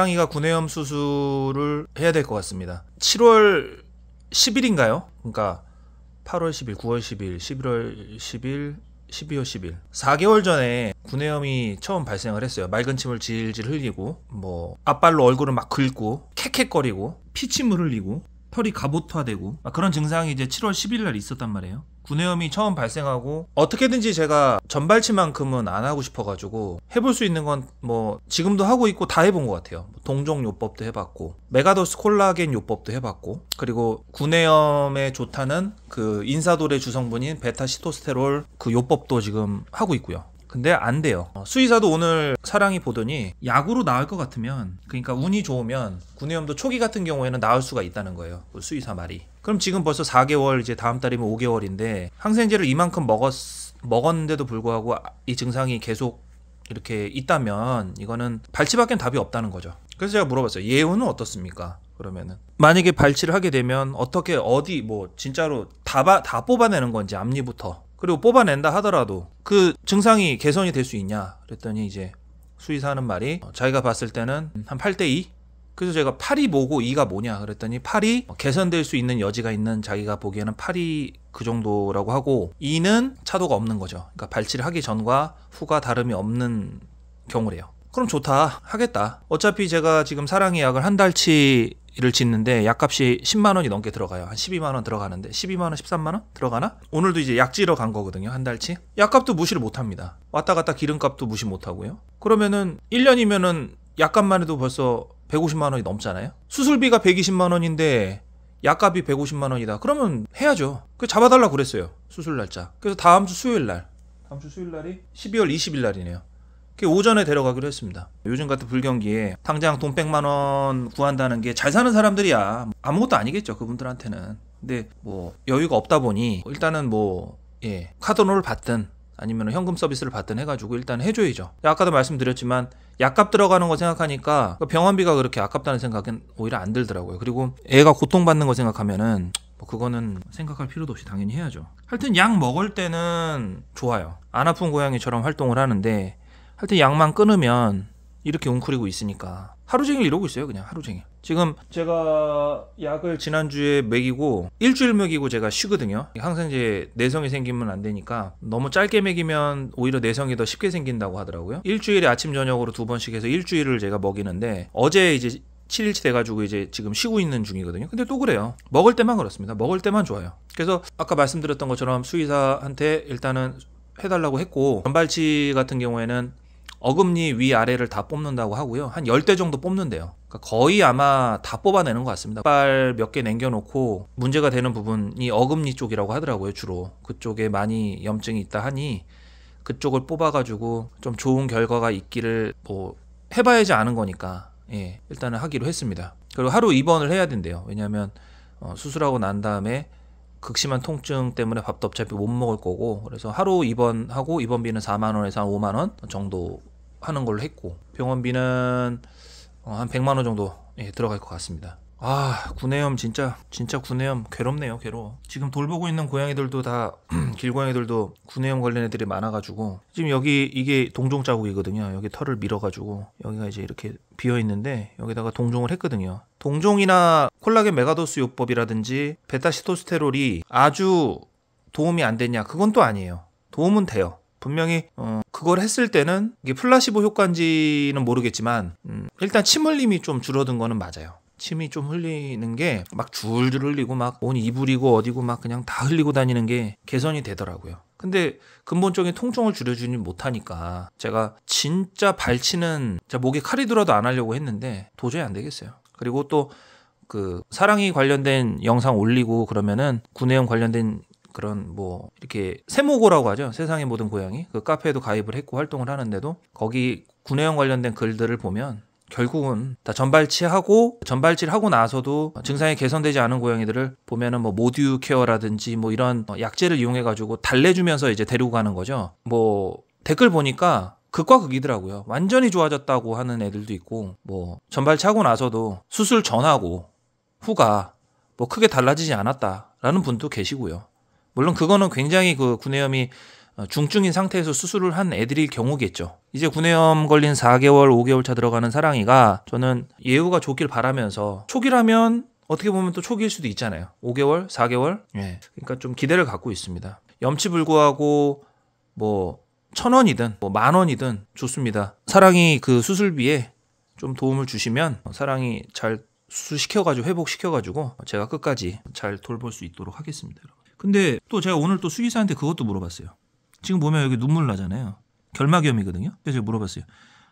사랑이가 구내염 수술을 해야 될 것 같습니다. 7월 10일인가요? 그러니까 8월 10일, 9월 10일, 11월 10일, 12월 10일 4개월 전에 구내염이 처음 발생을 했어요 맑은 침을 질질 흘리고 뭐 앞발로 얼굴을 막 긁고 캑캑거리고 피침을 흘리고 털이 갑옷화되고 그런 증상이 이제 7월 10일 날 있었단 말이에요 구내염이 처음 발생하고 어떻게든지 제가 전발치만큼은 안 하고 싶어가지고 해볼 수 있는 건 뭐 지금도 하고 있고 다 해본 것 같아요. 뭐 동종 요법도 해봤고 메가더스 콜라겐 요법도 해봤고 그리고 구내염에 좋다는 그 인사돌의 주성분인 베타시토스테롤 그 요법도 지금 하고 있고요. 근데 안 돼요. 어, 수의사도 오늘 사랑이 보더니 약으로 나을 것 같으면 그러니까 운이 좋으면 구내염도 초기 같은 경우에는 나을 수가 있다는 거예요. 그 수의사 말이. 그럼 지금 벌써 4개월 이제 다음 달이면 5개월인데 항생제를 이만큼 먹었 먹었는데도 불구하고 아, 이 증상이 계속 이렇게 있다면 이거는 발치밖엔 답이 없다는 거죠. 그래서 제가 물어봤어요. 예후는 어떻습니까? 그러면은 만약에 발치를 하게 되면 어떻게 어디 뭐 진짜로 다, 다 뽑아내는 건지 앞니부터 그리고 뽑아낸다 하더라도 그 증상이 개선이 될 수 있냐 그랬더니 이제 수의사 하는 말이 어, 자기가 봤을 때는 한 8대 2 그래서 제가 8이 뭐고 2가 뭐냐 그랬더니 8이 개선될 수 있는 여지가 있는 자기가 보기에는 8이 그 정도라고 하고 2는 차도가 없는 거죠 그러니까 발치를 하기 전과 후가 다름이 없는 경우래요 그럼 좋다 하겠다 어차피 제가 지금 사랑의 약을 한 달치 이를 짓는데 약값이 10만 원이 넘게 들어가요. 한 12만 원 들어가는데 12만 원, 13만 원 들어가나? 오늘도 이제 약지러 간 거거든요. 한 달치. 약값도 무시를 못 합니다. 왔다 갔다 기름값도 무시 못 하고요. 그러면은 1년이면은 약값만 해도 벌써 150만 원이 넘잖아요. 수술비가 120만 원인데 약값이 150만 원이다. 그러면 해야죠. 그 잡아달라 그랬어요. 수술 날짜. 그래서 다음 주 수요일 날. 다음 주 수요일 날이 12월 20일 날이네요. 오전에 데려가기로 했습니다. 요즘 같은 불경기에 당장 돈 100만 원 구한다는 게 잘 사는 사람들이야. 아무것도 아니겠죠. 그분들한테는. 근데 뭐 여유가 없다 보니 일단은 뭐 예, 카드론을 받든 아니면 현금 서비스를 받든 해가지고 일단 해줘야죠. 아까도 말씀드렸지만 약값 들어가는 거 생각하니까 그 병원비가 그렇게 아깝다는 생각은 오히려 안 들더라고요. 그리고 애가 고통받는 거 생각하면은 뭐 그거는 생각할 필요도 없이 당연히 해야죠. 하여튼 약 먹을 때는 좋아요. 안 아픈 고양이처럼 활동을 하는데 하여튼 약만 끊으면 이렇게 웅크리고 있으니까 하루 종일 이러고 있어요 그냥 하루 종일 지금 제가 약을 지난주에 먹이고 일주일 먹이고 제가 쉬거든요 항상 이제 내성이 생기면 안 되니까 너무 짧게 먹이면 오히려 내성이 더 쉽게 생긴다고 하더라고요 일주일에 아침 저녁으로 두 번씩 해서 일주일을 제가 먹이는데 어제 이제 7일치 돼가지고 이제 지금 쉬고 있는 중이거든요 근데 또 그래요 먹을 때만 그렇습니다 먹을 때만 좋아요 그래서 아까 말씀드렸던 것처럼 수의사한테 일단은 해달라고 했고 전발치 같은 경우에는 어금니 위아래를 다 뽑는다고 하고요. 한 10대 정도 뽑는데요. 그러니까 거의 아마 다 뽑아내는 것 같습니다. 빨 몇개 남겨놓고 문제가 되는 부분이 어금니 쪽이라고 하더라고요. 주로 그쪽에 많이 염증이 있다 하니 그쪽을 뽑아가지고 좀 좋은 결과가 있기를 뭐 해봐야지 아는 거니까 예, 일단은 하기로 했습니다. 그리고 하루 입원을 해야 된대요. 왜냐하면 어, 수술하고 난 다음에 극심한 통증 때문에 밥도 어차피 못 먹을 거고 그래서 하루 입원하고 입원비는 4만 원에서 한 5만 원 정도 하는 걸로 했고 병원비는 어, 한 100만 원 정도 예, 들어갈 것 같습니다. 아 구내염 진짜 진짜 구내염 괴롭네요 괴로워 지금 돌보고 있는 고양이들도 다 길고양이들도 구내염 관련 애들이 많아가지고 지금 여기 이게 동종 자국이거든요 여기 털을 밀어가지고 여기가 이제 이렇게 비어있는데 여기다가 동종을 했거든요 동종이나 콜라겐 메가도스 요법이라든지 베타시토스테롤이 아주 도움이 안 되냐 그건 또 아니에요 도움은 돼요 분명히 어, 그걸 했을 때는 이게 플라시보 효과인지는 모르겠지만 음, 일단 침 흘림이 좀 줄어든 거는 맞아요. 침이 좀 흘리는 게 막 줄줄 흘리고 막 온 이불이고 어디고 막 그냥 다 흘리고 다니는 게 개선이 되더라고요. 근데 근본적인 통증을 줄여주지 못하니까 제가 진짜 발치는 제 목에 칼이 들어도 안 하려고 했는데 도저히 안 되겠어요. 그리고 또 그 사랑이 관련된 영상 올리고 그러면은 구내염 관련된 그런 뭐 이렇게 세모고라고 하죠. 세상의 모든 고양이 그 카페에도 가입을 했고 활동을 하는데도 거기 구내염 관련된 글들을 보면 결국은 다 전발치하고 전발치를 하고 나서도 증상이 개선되지 않은 고양이들을 보면은 뭐 모듀 케어라든지 뭐 이런 약제를 이용해 가지고 달래주면서 이제 데리고 가는 거죠. 뭐 댓글 보니까 극과 극이더라고요. 완전히 좋아졌다고 하는 애들도 있고 뭐 전발치하고 나서도 수술 전하고 후가 뭐 크게 달라지지 않았다라는 분도 계시고요. 물론 그거는 굉장히 그 구내염이 어, 중증인 상태에서 수술을 한 애들일 경우겠죠. 이제 구내염 걸린 4개월, 5개월 차 들어가는 사랑이가 저는 예후가 좋길 바라면서 초기라면 어떻게 보면 또 초기일 수도 있잖아요. 5개월, 4개월. 예. 그러니까 좀 기대를 갖고 있습니다. 염치 불구하고 뭐 천 원이든 뭐 만 원이든 좋습니다. 사랑이 그 수술비에 좀 도움을 주시면 사랑이 잘 수술시켜가지고 회복시켜가지고 제가 끝까지 잘 돌볼 수 있도록 하겠습니다. 여러분. 근데 또 제가 오늘 또 수의사한테 그것도 물어봤어요. 지금 보면 여기 눈물 나잖아요. 결막염이거든요. 그래서 제가 물어봤어요.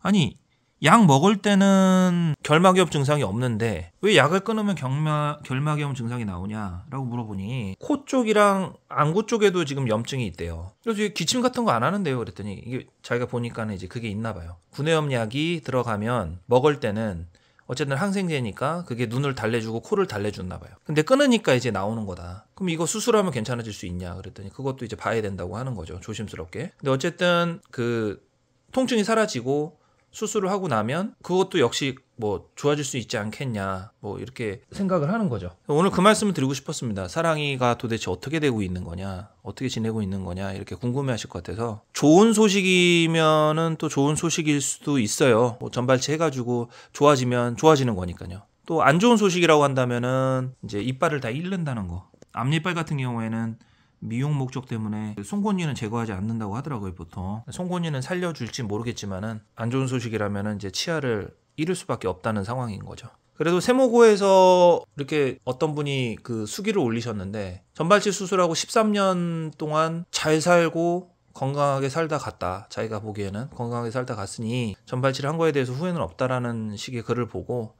아니 약 먹을 때는 결막염 증상이 없는데 왜 약을 끊으면 경마, 결막염 증상이 나오냐라고 물어보니 코 쪽이랑 안구 쪽에도 지금 염증이 있대요. 그래서 기침 같은 거 안 하는데요. 그랬더니 이게 자기가 보니까는 이제 그게 있나 봐요. 구내염 약이 들어가면 먹을 때는 어쨌든 항생제니까 그게 눈을 달래주고 코를 달래줬나 봐요. 근데 끊으니까 이제 나오는 거다. 그럼 이거 수술하면 괜찮아질 수 있냐? 그랬더니 그것도 이제 봐야 된다고 하는 거죠. 조심스럽게. 근데 어쨌든 그 통증이 사라지고 수술을 하고 나면 그것도 역시 뭐 좋아질 수 있지 않겠냐 뭐 이렇게 생각을 하는 거죠. 오늘 그 말씀을 드리고 싶었습니다. 사랑이가 도대체 어떻게 되고 있는 거냐, 어떻게 지내고 있는 거냐 이렇게 궁금해하실 것 같아서 좋은 소식이면은 또 좋은 소식일 수도 있어요. 뭐 전발치 해가지고 좋아지면 좋아지는 거니까요. 또 안 좋은 소식이라고 한다면은 이제 이빨을 다 잃는다는 거. 앞니빨 같은 경우에는 미용 목적 때문에 송곳니는 제거하지 않는다고 하더라고요 보통 송곳니는 살려줄지 모르겠지만은 안 좋은 소식이라면은 이제 치아를 잃을 수밖에 없다는 상황인 거죠 그래도 세모고에서 이렇게 어떤 분이 그 수기를 올리셨는데 전발치 수술하고 13년 동안 잘 살고 건강하게 살다 갔다 자기가 보기에는 건강하게 살다 갔으니 전발치를 한 거에 대해서 후회는 없다라는 식의 글을 보고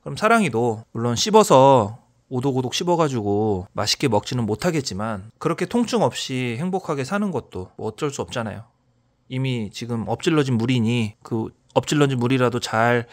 그럼 사랑이도 물론 씹어서 오독오독 씹어가지고 맛있게 먹지는 못하겠지만 그렇게 통증 없이 행복하게 사는 것도 뭐 어쩔 수 없잖아요. 이미 지금 엎질러진 물이니 그 엎질러진 물이라도 잘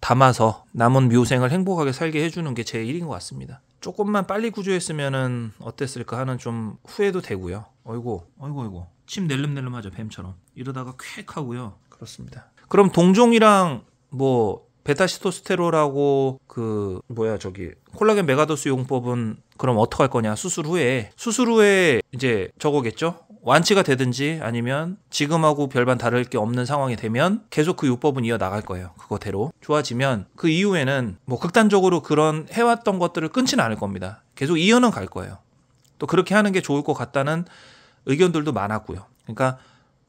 담아서 남은 묘생을 행복하게 살게 해주는 게 제 일인 것 같습니다. 조금만 빨리 구조했으면은 어땠을까 하는 좀 후회도 되고요. 어이고어이고어이고침 낼름낼름하죠 뱀처럼. 이러다가 쾌하고요. 그렇습니다. 그럼 동종이랑 뭐 베타시토스테롤하고 그 뭐야 저기 콜라겐 메가도스 용법은 그럼 어떡할 거냐 수술 후에 수술 후에 이제 저거겠죠 완치가 되든지 아니면 지금하고 별반 다를 게 없는 상황이 되면 계속 그 요법은 이어나갈 거예요. 그거대로. 좋아지면 그 이후에는 뭐 극단적으로 그런 해왔던 것들을 끊지는 않을 겁니다. 계속 이어는 갈 거예요. 또 그렇게 하는 게 좋을 것 같다는 의견들도 많았고요. 그러니까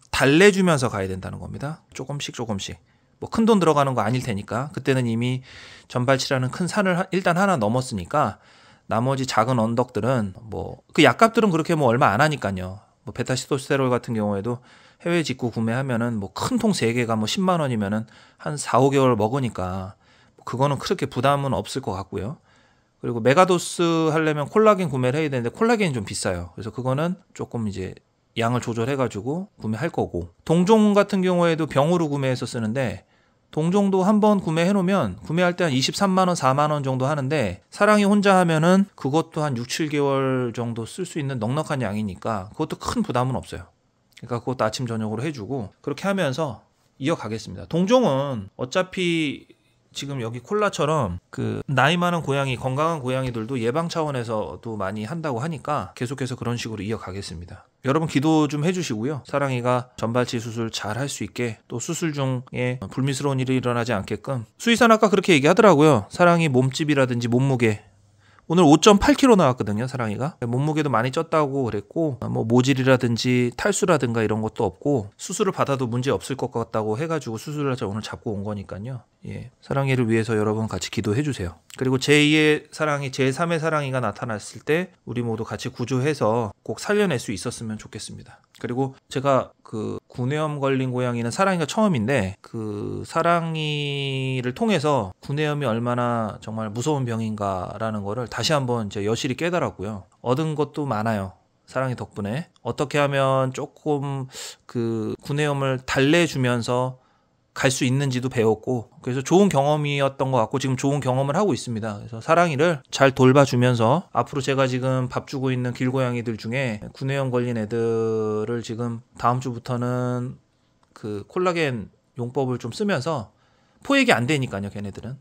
달래주면서 가야 된다는 겁니다. 조금씩 조금씩. 뭐큰돈 들어가는 거 아닐 테니까 그때는 이미 전발치라는 큰 산을 일단 하나 넘었으니까 나머지 작은 언덕들은 뭐 그 약값들은 그렇게 뭐 얼마 안 하니까요. 뭐 베타시토스테롤 같은 경우에도 해외 직구 구매하면은 뭐 큰 통 세개가뭐 10만 원이면은 한 4, 5개월 먹으니까 뭐 그거는 그렇게 부담은 없을 것 같고요. 그리고 메가도스 하려면 콜라겐 구매를 해야 되는데 콜라겐이 좀 비싸요. 그래서 그거는 조금 이제 양을 조절해가지고 구매할 거고 동종 같은 경우에도 병으로 구매해서 쓰는데 동종도 한번 구매해 놓으면 구매할 때 한 23만 원, 4만 원 정도 하는데 사랑이 혼자 하면은 그것도 한 6, 7개월 정도 쓸 수 있는 넉넉한 양이니까 그것도 큰 부담은 없어요. 그러니까 그것도 아침 저녁으로 해 주고 그렇게 하면서 이어가겠습니다. 동종은 어차피 지금 여기 콜라처럼 그 나이 많은 고양이 건강한 고양이들도 예방 차원에서도 많이 한다고 하니까 계속해서 그런 식으로 이어가겠습니다. 여러분 기도 좀 해주시고요. 사랑이가 전발치 수술 잘 할 수 있게 또 수술 중에 불미스러운 일이 일어나지 않게끔 수의사는 아까 그렇게 얘기하더라고요. 사랑이 몸집이라든지 몸무게 오늘 5.8kg 나왔거든요, 사랑이가. 몸무게도 많이 쪘다고 그랬고, 뭐 모질이라든지 탈수라든가 이런 것도 없고, 수술을 받아도 문제 없을 것 같다고 해가지고 수술을 하자 오늘 잡고 온 거니까요. 예, 사랑이를 위해서 여러분 같이 기도해 주세요. 그리고 제2의 사랑이 제3의 사랑이가 나타났을 때 우리 모두 같이 구조해서 꼭 살려낼 수 있었으면 좋겠습니다. 그리고 제가 그 구내염 걸린 고양이는 사랑이가 처음인데 그 사랑이를 통해서 구내염이 얼마나 정말 무서운 병인가라는 거를 다시 한번 제 여실히 깨달았고요. 얻은 것도 많아요. 사랑이 덕분에 어떻게 하면 조금 그 구내염을 달래주면서 갈수 있는지도 배웠고 그래서 좋은 경험이었던 것 같고 지금 좋은 경험을 하고 있습니다. 그래서 사랑이를 잘 돌봐주면서 앞으로 제가 지금 밥 주고 있는 길고양이들 중에 구내염 걸린 애들을 지금 다음 주부터는 그 콜라겐 용법을 좀 쓰면서 포획이 안 되니까요, 걔네들은.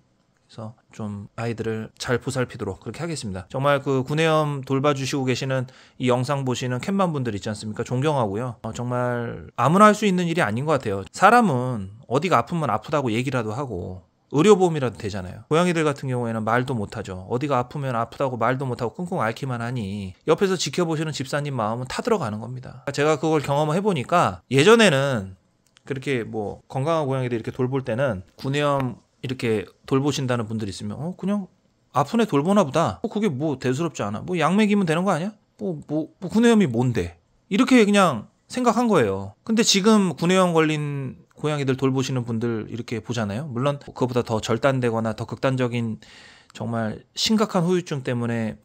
그래서 좀 아이들을 잘 보살피도록 그렇게 하겠습니다. 정말 그 구내염 돌봐주시고 계시는 이 영상 보시는 캣맘 분들 있지 않습니까? 존경하고요. 어, 정말 아무나 할 수 있는 일이 아닌 것 같아요. 사람은 어디가 아프면 아프다고 얘기라도 하고 의료보험이라도 되잖아요. 고양이들 같은 경우에는 말도 못하죠. 어디가 아프면 아프다고 말도 못하고 끙끙 앓기만 하니 옆에서 지켜보시는 집사님 마음은 타들어가는 겁니다. 제가 그걸 경험을 해보니까 예전에는 그렇게 뭐 건강한 고양이들 이렇게 돌볼 때는 구내염 이렇게 돌보신다는 분들 이 있으면 어 그냥 아픈 애 돌보나 보다. 어, 그게 뭐 대수롭지 않아. 뭐 약맥이면 되는 거 아니야? 뭐뭐 뭐, 뭐, 구내염이 뭔데? 이렇게 그냥 생각한 거예요. 근데 지금 구내염 걸린 고양이들 돌보시는 분들 이렇게 보잖아요. 물론 그것보다더 절단되거나 더 극단적인 정말 심각한 후유증 때문에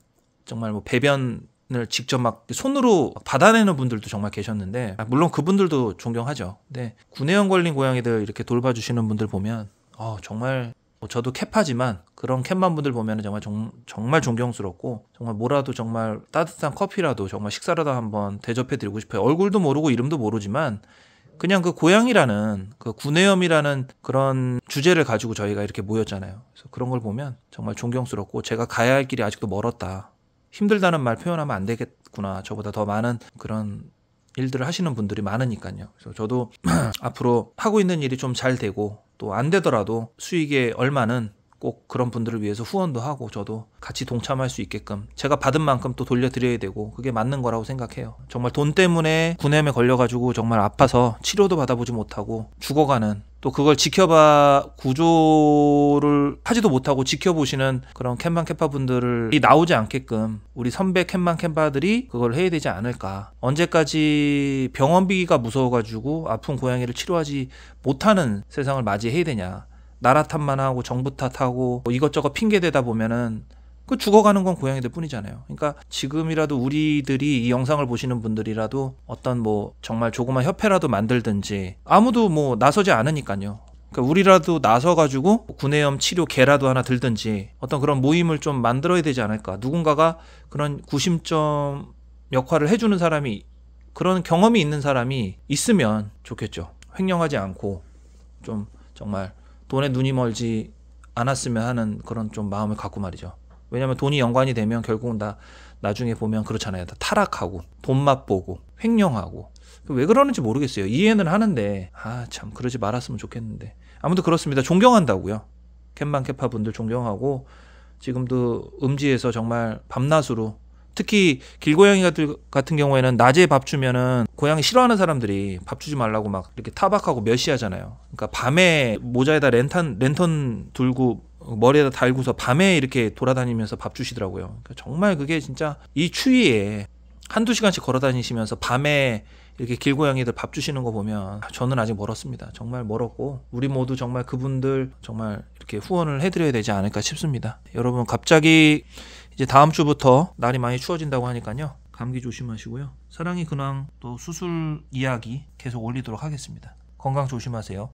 정말 뭐 배변 을 직접 막 손으로 받아내는 분들도 정말 계셨는데 물론 그분들도 존경하죠. 근데 구내염 걸린 고양이들 이렇게 돌봐주시는 분들 보면 어, 정말 뭐 저도 캡하지만 그런 캡만 분들 보면 정말 정, 정말 존경스럽고 정말 뭐라도 정말 따뜻한 커피라도 정말 식사라도 한번 대접해 드리고 싶어요. 얼굴도 모르고 이름도 모르지만 그냥 그 고향이라는 그 구내염이라는 그런 주제를 가지고 저희가 이렇게 모였잖아요. 그래서 그런 걸 보면 정말 존경스럽고 제가 가야 할 길이 아직도 멀었다. 힘들다는 말 표현하면 안 되겠구나. 저보다 더 많은 그런 일들을 하시는 분들이 많으니까요. 그래서 저도 앞으로 하고 있는 일이 좀 잘 되고 또안 되더라도 수익의 얼마는 꼭 그런 분들을 위해서 후원도 하고 저도 같이 동참할 수 있게끔 제가 받은 만큼 또 돌려드려야 되고 그게 맞는 거라고 생각해요. 정말 돈 때문에 구내염에 걸려가지고 정말 아파서 치료도 받아보지 못하고 죽어가는 또 그걸 지켜봐 구조를 하지도 못하고 지켜보시는 그런 캔방 캔파 분들이 나오지 않게끔 우리 선배 캔방 캔파들이 그걸 해야 되지 않을까 언제까지 병원비가 무서워가지고 아픈 고양이를 치료하지 못하는 세상을 맞이해야 되냐 나라 탓만 하고 정부 탓하고 뭐 이것저것 핑계 대다 보면은 그 죽어가는 건 고양이들 뿐이잖아요. 그러니까 지금이라도 우리들이 이 영상을 보시는 분들이라도 어떤 뭐 정말 조그만 협회라도 만들든지 아무도 뭐 나서지 않으니까요. 그러니까 우리라도 나서가지고 뭐 구내염 치료 개라도 하나 들든지 어떤 그런 모임을 좀 만들어야 되지 않을까. 누군가가 그런 구심점 역할을 해주는 사람이 그런 경험이 있는 사람이 있으면 좋겠죠. 횡령하지 않고 좀 정말 돈에 눈이 멀지 않았으면 하는 그런 좀 마음을 갖고 말이죠. 왜냐면 돈이 연관이 되면 결국은 다 나중에 보면 그렇잖아요. 다 타락하고 돈 맛보고 횡령하고 왜 그러는지 모르겠어요. 이해는 하는데 아 참 그러지 말았으면 좋겠는데 아무튼 그렇습니다. 존경한다고요. 캔방캐파 분들 존경하고 지금도 음지에서 정말 밤낮으로 특히 길고양이 같은, 경우에는 낮에 밥 주면은 고양이 싫어하는 사람들이 밥 주지 말라고 막 이렇게 타박하고 몇 시하잖아요. 그러니까 밤에 모자에다 랜턴 랜턴 들고 머리에다 달고서 밤에 이렇게 돌아다니면서 밥 주시더라고요. 그러니까 정말 그게 진짜 이 추위에 한두 시간씩 걸어 다니시면서 밤에 이렇게 길고양이들 밥 주시는 거 보면 저는 아직 멀었습니다. 정말 멀었고 우리 모두 정말 그분들 정말 이렇게 후원을 해드려야 되지 않을까 싶습니다. 여러분 갑자기 이제 다음 주부터 날이 많이 추워진다고 하니까요. 감기 조심하시고요. 사랑이 근황 또 수술 이야기 계속 올리도록 하겠습니다. 건강 조심하세요.